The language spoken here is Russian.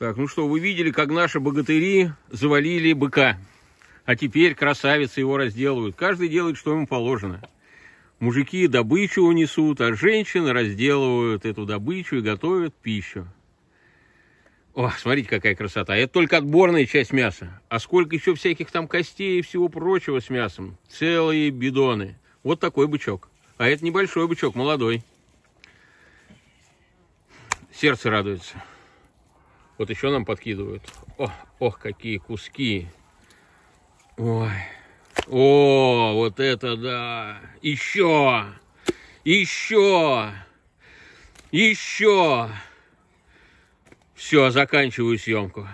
Так, ну что, вы видели, как наши богатыри завалили быка. А теперь красавицы его разделывают. Каждый делает, что ему положено. Мужики добычу унесут, а женщины разделывают эту добычу и готовят пищу. О, смотрите, какая красота. Это только отборная часть мяса. А сколько еще всяких там костей и всего прочего с мясом. Целые бидоны. Вот такой бычок. А это небольшой бычок, молодой. Сердце радуется. Вот еще нам подкидывают. О, ох, какие куски. Ой. О, вот это да. Еще. Еще. Еще. Все, заканчиваю съемку.